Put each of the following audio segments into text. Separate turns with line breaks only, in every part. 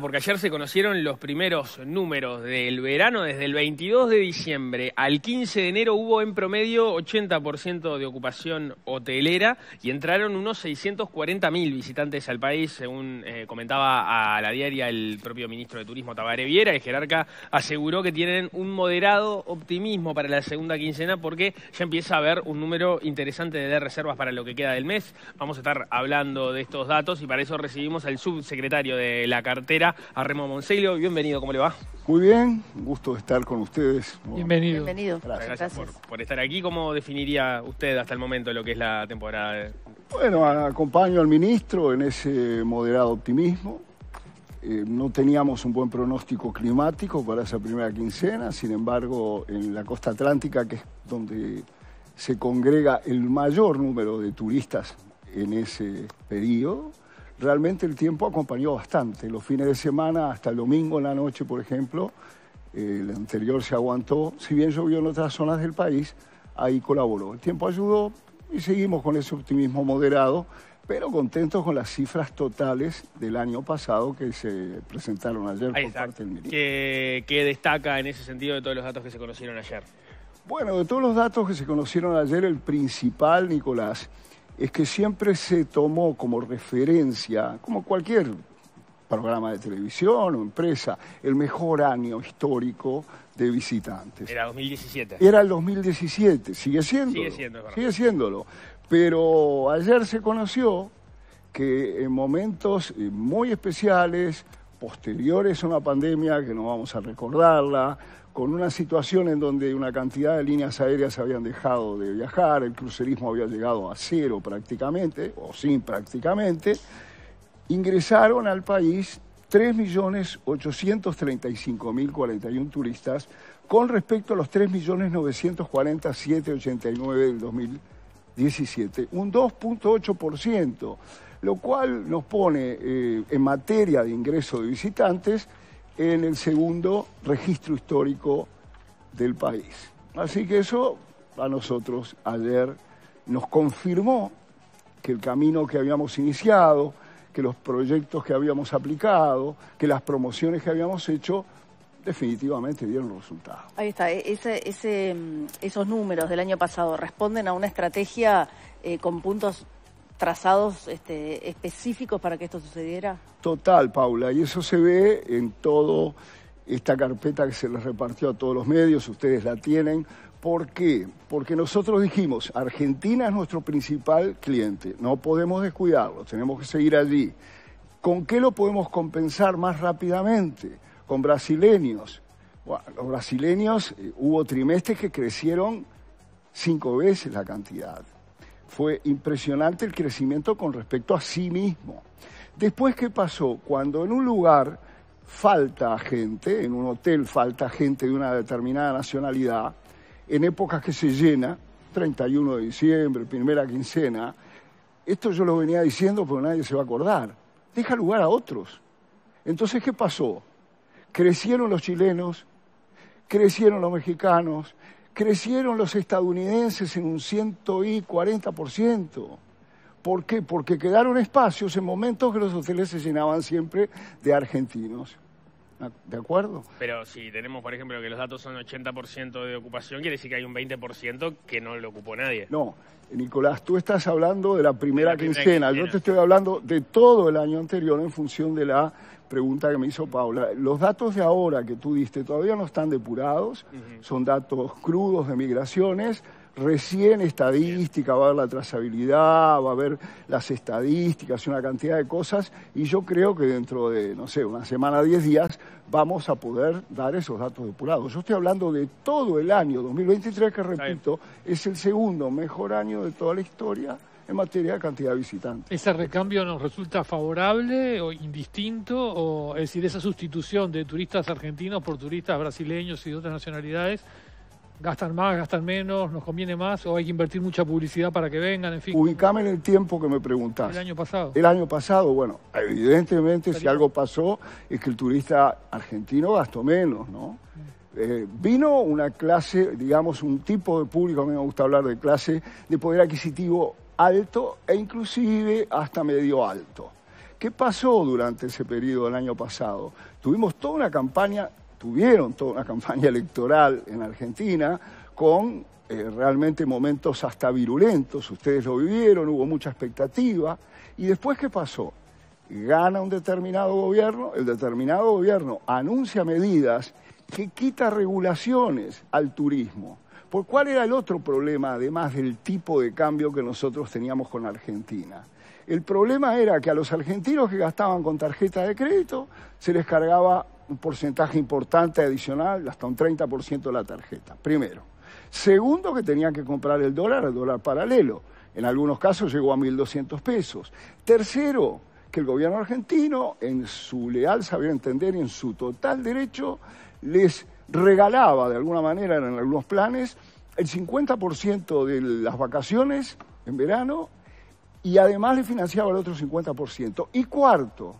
porque ayer se conocieron los primeros números del verano. Desde el 22 de diciembre al 15 de enero hubo en promedio 80% de ocupación hotelera y entraron unos 640.000 visitantes al país, según eh, comentaba a la diaria el propio ministro de Turismo Tabaré Viera. El jerarca aseguró que tienen un moderado optimismo para la segunda quincena porque ya empieza a haber un número interesante de reservas para lo que queda del mes. Vamos a estar hablando de estos datos y para eso recibimos al subsecretario de la carrera a Remo Monselio. Bienvenido, ¿cómo le va?
Muy bien, un gusto de estar con ustedes. Bienvenido. Gracias,
Por, estar aquí. ¿Cómo definiría usted hasta el momento lo que es la temporada?
Bueno, acompaño al ministro en ese moderado optimismo. Eh, no teníamos un buen pronóstico climático para esa primera quincena, sin embargo, en la costa atlántica, que es donde se congrega el mayor número de turistas en ese periodo, realmente el tiempo acompañó bastante. Los fines de semana, hasta el domingo en la noche, por ejemplo, el anterior se aguantó. Si bien llovió en otras zonas del país, ahí colaboró. El tiempo ayudó y seguimos con ese optimismo moderado, pero contentos con las cifras totales del año pasado que se presentaron ayer por parte del
ministro. ¿Qué destaca en ese sentido de todos los datos que se conocieron ayer?
Bueno, de todos los datos que se conocieron ayer, el principal, Nicolás, es que siempre se tomó como referencia, como cualquier programa de televisión o empresa, el mejor año histórico de visitantes.
Era 2017. Era el
2017, sigue siendo. Sigue
siendo, Sigue
siéndolo. Pero ayer se conoció que en momentos muy especiales, posteriores a una pandemia que no vamos a recordarla, con una situación en donde una cantidad de líneas aéreas habían dejado de viajar, el crucerismo había llegado a cero prácticamente, o sin prácticamente, ingresaron al país 3.835.041 turistas con respecto a los 3.947.89 del 2017, un 2.8% lo cual nos pone eh, en materia de ingreso de visitantes en el segundo registro histórico del país. Así que eso a nosotros ayer nos confirmó que el camino que habíamos iniciado, que los proyectos que habíamos aplicado, que las promociones que habíamos hecho, definitivamente dieron resultados. Ahí está, e-, mm, esos números del año pasado responden a una estrategia eh, con puntos trazados este, específicos para que esto sucediera? Total, Paula, y eso se ve en toda esta carpeta que se les repartió a todos los medios, ustedes la tienen. ¿Por qué? Porque nosotros dijimos, Argentina es nuestro principal cliente, no podemos descuidarlo, tenemos que seguir allí. ¿Con qué lo podemos compensar más rápidamente? Con brasileños. los brasileños eh, hubo trimestres que crecieron cinco veces la cantidad fue impresionante el crecimiento con respecto a sí mismo. Después, ¿qué pasó? Cuando en un lugar falta gente, en un hotel falta gente de una determinada nacionalidad, en épocas que se llena, 31 de diciembre, primera quincena, esto yo lo venía diciendo pero nadie se va a acordar, deja lugar a otros. Entonces, ¿qué pasó? Crecieron los chilenos, crecieron los mexicanos, crecieron los estadounidenses en un 140%. ¿Por qué? Porque quedaron espacios en momentos que los hoteles se llenaban siempre de argentinos. Ah, ¿De acuerdo?
Pero si tenemos, por ejemplo, que los datos son 80% de ocupación, quiere decir que hay un 20% que no lo ocupó nadie.
No, Nicolás, tú estás hablando de la primera, quincena. Yo te estoy hablando de todo el año anterior en función de la pregunta que me hizo Paula. Los datos de ahora que tú diste todavía no están depurados, son datos crudos de migraciones recién estadística, va a haber la trazabilidad, va a haber las estadísticas una cantidad de cosas, y yo creo que dentro de, no sé, una semana, diez días, vamos a poder dar esos datos depurados. Yo estoy hablando de todo el año 2023, que repito, es el segundo mejor año de toda la historia en materia de cantidad de visitantes.
¿Ese recambio nos resulta favorable o indistinto? O, es decir, esa sustitución de turistas argentinos por turistas brasileños y de otras nacionalidades gastan más, gastan menos, nos conviene más o hay que invertir mucha publicidad para que vengan, en fin. Ubicame
en el tiempo que me preguntás. El año pasado. El año pasado, bueno, evidentemente si algo pasó es que el turista argentino gastó menos, ¿no? Mm. Eh, vino una clase, digamos, un tipo de público, a mí me gusta hablar de clase, de poder adquisitivo alto e inclusive hasta medio alto. ¿Qué pasó durante ese periodo del año pasado? Tuvimos toda una campaña tuvieron toda una campaña electoral en Argentina con eh, realmente momentos hasta virulentos, ustedes lo vivieron, hubo mucha expectativa. ¿Y después qué pasó? Gana un determinado gobierno, el determinado gobierno anuncia medidas que quita regulaciones al turismo. ¿Por cuál era el otro problema, además del tipo de cambio que nosotros teníamos con Argentina? El problema era que a los argentinos que gastaban con tarjeta de crédito se les cargaba un porcentaje importante adicional, hasta un 30% de la tarjeta, primero. Segundo, que tenían que comprar el dólar, el dólar paralelo. En algunos casos llegó a 1.200 pesos. Tercero, que el gobierno argentino, en su leal saber entender y en su total derecho, les regalaba de alguna manera en algunos planes el 50% de las vacaciones en verano y además le financiaba el otro 50%. Y cuarto,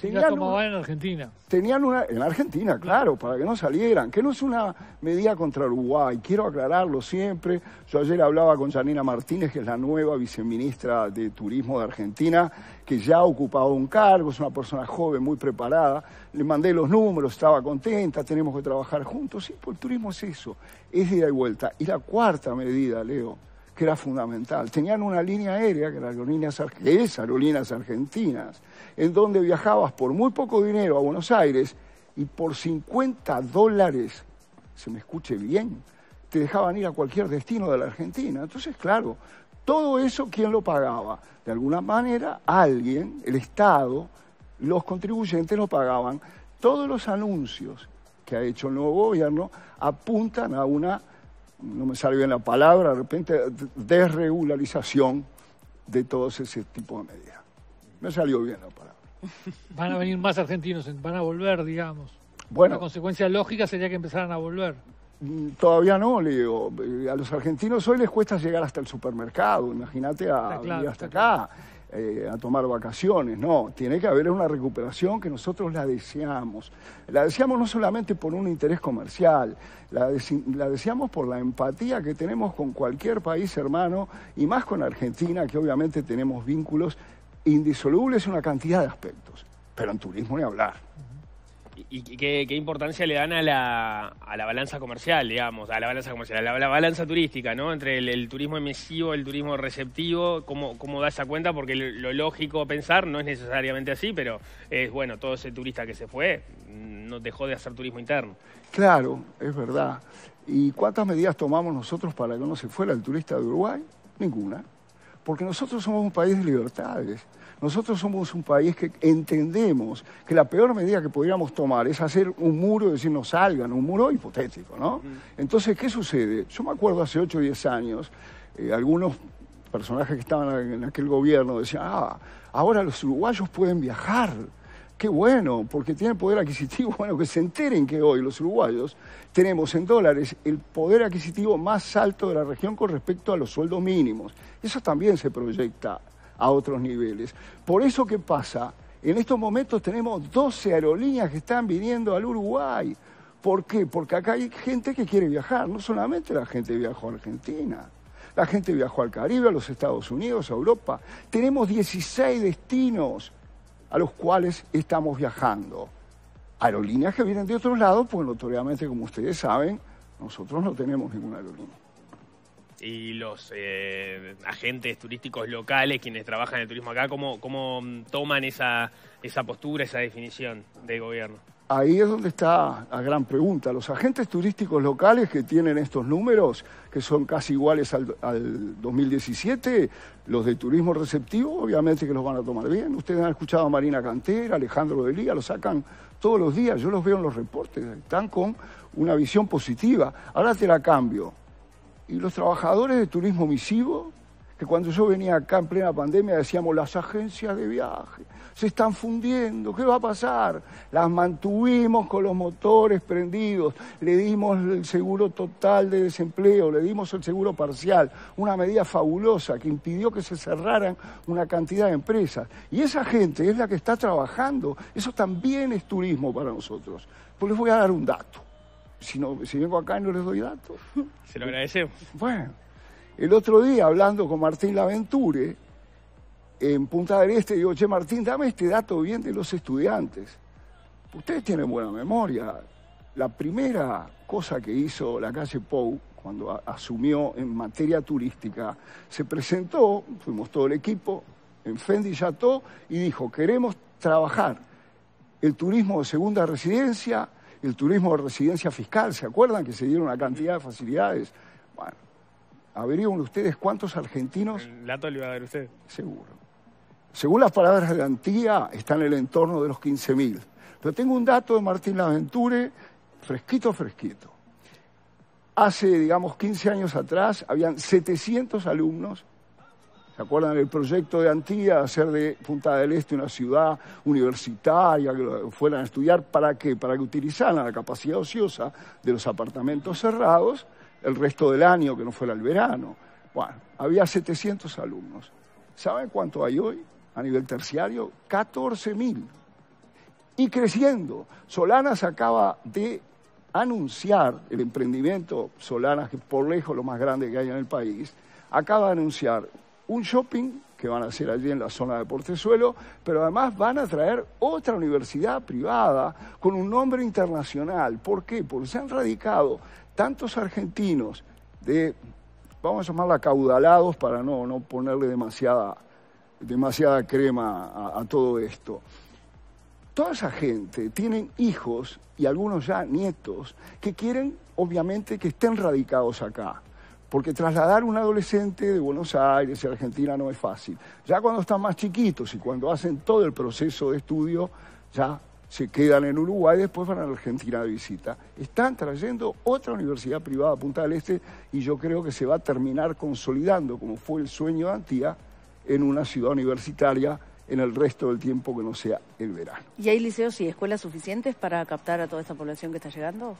Tenían en Argentina. en Argentina, claro, para que no salieran, que no es una medida contra Uruguay, quiero aclararlo siempre. Yo ayer hablaba con Janina Martínez, que es la nueva viceministra de Turismo de Argentina, que ya ha ocupado un cargo, es una persona joven, muy preparada. Le mandé los números, estaba contenta, tenemos que trabajar juntos. Sí, por pues el turismo es eso, es ida y vuelta. Y la cuarta medida, Leo, era fundamental. Tenían una línea aérea, que, era aerolíneas, que es Aerolíneas Argentinas, en donde viajabas por muy poco dinero a Buenos Aires y por 50 dólares, se me escuche bien, te dejaban ir a cualquier destino de la Argentina. Entonces, claro, todo eso, ¿quién lo pagaba? De alguna manera, alguien, el Estado, los contribuyentes lo pagaban. Todos los anuncios que ha hecho el nuevo gobierno apuntan a una no me salió bien la palabra, de repente, desregularización de todos ese tipo de medidas. Me salió bien la palabra.
Van a venir más argentinos, van a volver, digamos. Bueno. La consecuencia lógica sería que empezaran a volver.
Mm, todavía no, le digo. A los argentinos hoy les cuesta llegar hasta el supermercado, imagínate a ah, hasta acá. Eh, a tomar vacaciones, no, tiene que haber una recuperación que nosotros la deseamos. La deseamos no solamente por un interés comercial, la, la deseamos por la empatía que tenemos con cualquier país hermano y más con Argentina, que obviamente tenemos vínculos indisolubles en una cantidad de aspectos, pero en turismo ni hablar
y qué, importancia le dan a la, a la balanza comercial, digamos, a la balanza comercial, a la, balanza turística, ¿no? Entre el, turismo emisivo, el turismo receptivo, cómo, cómo da esa cuenta, porque lo, lógico pensar no es necesariamente así, pero es bueno, todo ese turista que se fue no dejó de hacer turismo interno.
Claro, es verdad. ¿Y cuántas medidas tomamos nosotros para que no se fuera el turista de Uruguay? Ninguna. Porque nosotros somos un país de libertades nosotros somos un país que entendemos que la peor medida que podríamos tomar es hacer un muro y decir no salgan, un muro hipotético, ¿no? Entonces, ¿qué sucede? Yo me acuerdo hace 8 o 10 años, eh, algunos personajes que estaban en aquel gobierno decían, ah, ahora los uruguayos pueden viajar. Qué bueno, porque tienen poder adquisitivo. Bueno, que se enteren que hoy los uruguayos tenemos en dólares el poder adquisitivo más alto de la región con respecto a los sueldos mínimos. Eso también se proyecta a otros niveles. Por eso, ¿qué pasa? En estos momentos tenemos 12 aerolíneas que están viniendo al Uruguay. ¿Por qué? Porque acá hay gente que quiere viajar. No solamente la gente viajó a Argentina. La gente viajó al Caribe, a los Estados Unidos, a Europa. Tenemos 16 destinos a los cuales estamos viajando. Aerolíneas que vienen de otros lados, pues notoriamente, como ustedes saben, nosotros no tenemos ninguna aerolínea
y los eh, agentes turísticos locales, quienes trabajan en el turismo acá, ¿cómo, toman esa, esa postura, esa definición de
gobierno? Ahí es donde está la gran pregunta. Los agentes turísticos locales que tienen estos números, que son casi iguales al, al 2017, los de turismo receptivo, obviamente que los van a tomar bien. Ustedes han escuchado a Marina Cantera, Alejandro Delía, los sacan todos los días. Yo los veo en los reportes, están con una visión positiva. Ahora te la cambio y los trabajadores de turismo misivo, que cuando yo venía acá en plena pandemia decíamos, las agencias de viaje se están fundiendo, ¿qué va a pasar? Las mantuvimos con los motores prendidos, le dimos el seguro total de desempleo, le dimos el seguro parcial, una medida fabulosa que impidió que se cerraran una cantidad de empresas. Y esa gente es la que está trabajando, eso también es turismo para nosotros. Pues les voy a dar un dato si, vengo acá no les doy datos.
Se lo agradecemos.
Bueno, el otro día hablando con Martín Laventure, en Punta del Este, digo, che Martín, dame este dato bien de los estudiantes. Ustedes tienen buena memoria. La primera cosa que hizo la calle Pou cuando asumió en materia turística, se presentó, fuimos todo el equipo, en Fendi Chateau, y dijo, queremos trabajar el turismo de segunda residencia, el turismo de residencia fiscal. ¿Se acuerdan que se dieron una cantidad de facilidades? Bueno, averigüen ustedes cuántos argentinos... El
dato lo va a dar usted.
Seguro. Según las palabras de Antía, está en el entorno de los 15.000. Pero tengo un dato de Martín Laventure, fresquito, fresquito. Hace, digamos, 15 años atrás, habían 700 alumnos ¿Se acuerdan del proyecto de Antía, hacer de Punta del Este una ciudad universitaria, que fueran a estudiar? ¿Para qué? Para que utilizaran la capacidad ociosa de los apartamentos cerrados el resto del año, que no fuera el verano. Bueno, había 700 alumnos. ¿Saben cuánto hay hoy a nivel terciario? 14.000. Y creciendo. Solanas acaba de anunciar el emprendimiento Solanas, que por lejos lo más grande que hay en el país, acaba de anunciar un shopping que van a hacer allí en la zona de Portezuelo, pero además van a traer otra universidad privada con un nombre internacional. ¿Por qué? Porque se han radicado tantos argentinos de, vamos a llamarla caudalados para no, no ponerle demasiada, demasiada crema a, todo esto. Toda esa gente tiene hijos y algunos ya nietos que quieren, obviamente, que estén radicados acá porque trasladar un adolescente de Buenos Aires a Argentina no es fácil. Ya cuando están más chiquitos y cuando hacen todo el proceso de estudio, ya se quedan en Uruguay, y después van a Argentina de visita. Están trayendo otra universidad privada a Punta del Este y yo creo que se va a terminar consolidando, como fue el sueño de Antía, en una ciudad universitaria en el resto del tiempo que no sea el verano. ¿Y hay liceos y escuelas suficientes para captar a toda esta población que está llegando?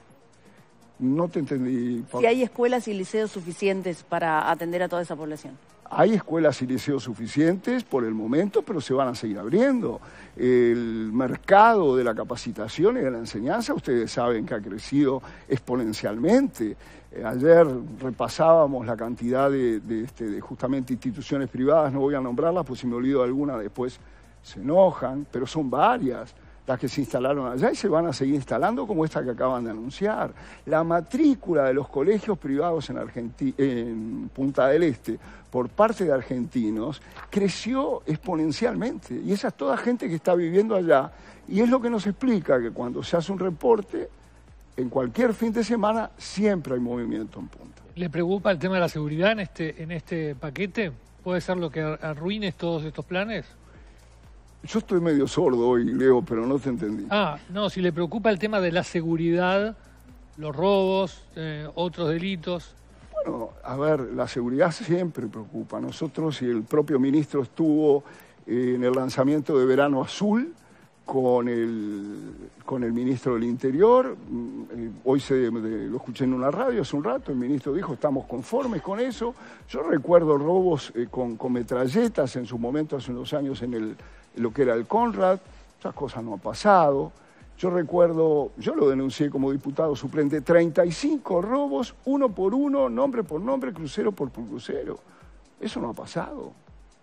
No te entendí. Si hay escuelas y liceos suficientes para atender a toda esa población. Hay escuelas y liceos suficientes por el momento, pero se van a seguir abriendo. El mercado de la capacitación y de la enseñanza, ustedes saben que ha crecido exponencialmente. Eh, ayer repasábamos la cantidad este, de, justamente instituciones privadas, no voy a nombrarlas, porque si me olvido alguna después se enojan, pero son varias las que se instalaron allá y se van a seguir instalando como esta que acaban de anunciar. La matrícula de los colegios privados en, en Punta del Este por parte de argentinos creció exponencialmente y esa es toda gente que está viviendo allá y es lo que nos explica que cuando se hace un reporte, en cualquier fin de semana siempre hay movimiento en Punta.
¿Le preocupa el tema de la seguridad en este, en este paquete? ¿Puede ser lo que arruine todos estos planes?
Yo estoy medio sordo hoy, Leo, pero no te entendí.
Ah, no, si le preocupa el tema de la seguridad, los robos, eh, otros delitos.
Bueno, a ver, la seguridad siempre preocupa. Nosotros y el propio ministro estuvo eh, en el lanzamiento de Verano Azul, con el, con el ministro del Interior. Mm, eh, hoy se, lo escuché en una radio hace un rato, el ministro dijo, estamos conformes con eso. Yo recuerdo robos eh, con, metralletas en su momento, hace unos años, en, el, lo que era el Conrad. Esas cosas no han pasado. Yo recuerdo, yo lo denuncié como diputado suplente, 35 robos, uno por uno, nombre por nombre, crucero por crucero. Eso no ha pasado,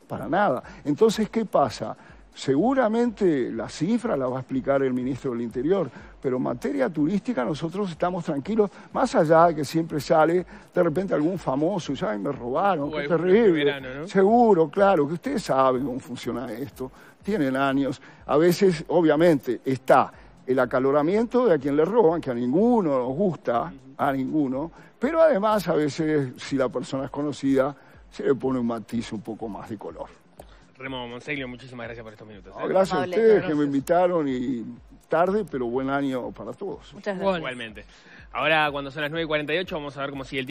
para nada. Entonces, ¿qué pasa? Seguramente la cifra la va a explicar el ministro del Interior, pero en materia turística nosotros estamos tranquilos, más allá de que siempre sale de repente algún famoso, ya me robaron, terrible. Seguro, claro, que ustedes saben cómo funciona esto, tienen años. A veces, obviamente, está el acaloramiento de a quien le roban, que a ninguno nos gusta, a ninguno, pero además a veces si la persona es conocida se le pone un matiz un poco más de color.
Remo Monseglio, muchísimas gracias por estos minutos. ¿eh? gracias a ustedes que me
invitaron y tarde, pero buen año para todos. Muchas gracias. Igualmente.
Ahora, cuando son las 9.48, vamos a ver cómo sigue el tiempo.